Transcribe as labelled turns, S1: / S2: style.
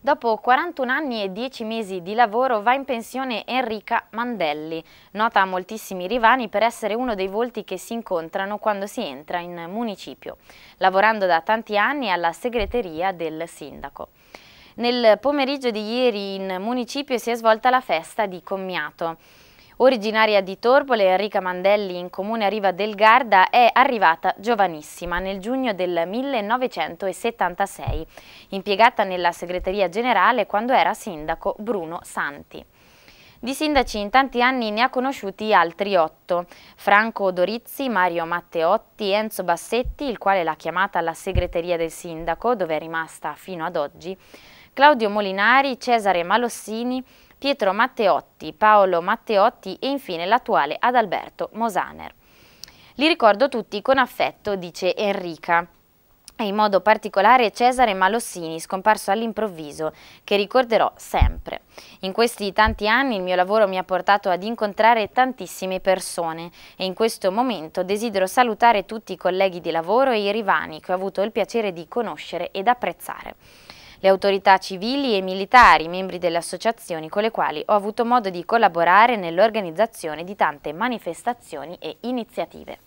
S1: Dopo 41 anni e 10 mesi di lavoro va in pensione Enrica Mandelli, nota a moltissimi rivani per essere uno dei volti che si incontrano quando si entra in municipio, lavorando da tanti anni alla segreteria del sindaco. Nel pomeriggio di ieri in municipio si è svolta la festa di commiato. Originaria di Torbole, Enrica Mandelli in comune a Riva del Garda è arrivata giovanissima nel giugno del 1976, impiegata nella segreteria generale quando era sindaco Bruno Santi. Di sindaci in tanti anni ne ha conosciuti altri otto. Franco Dorizzi, Mario Matteotti, Enzo Bassetti, il quale l'ha chiamata alla segreteria del sindaco, dove è rimasta fino ad oggi, Claudio Molinari, Cesare Malossini, Pietro Matteotti, Paolo Matteotti e infine l'attuale Adalberto Mosaner. Li ricordo tutti con affetto, dice Enrica e in modo particolare Cesare Malossini, scomparso all'improvviso, che ricorderò sempre. In questi tanti anni il mio lavoro mi ha portato ad incontrare tantissime persone e in questo momento desidero salutare tutti i colleghi di lavoro e i rivani che ho avuto il piacere di conoscere ed apprezzare le autorità civili e militari, membri delle associazioni con le quali ho avuto modo di collaborare nell'organizzazione di tante manifestazioni e iniziative.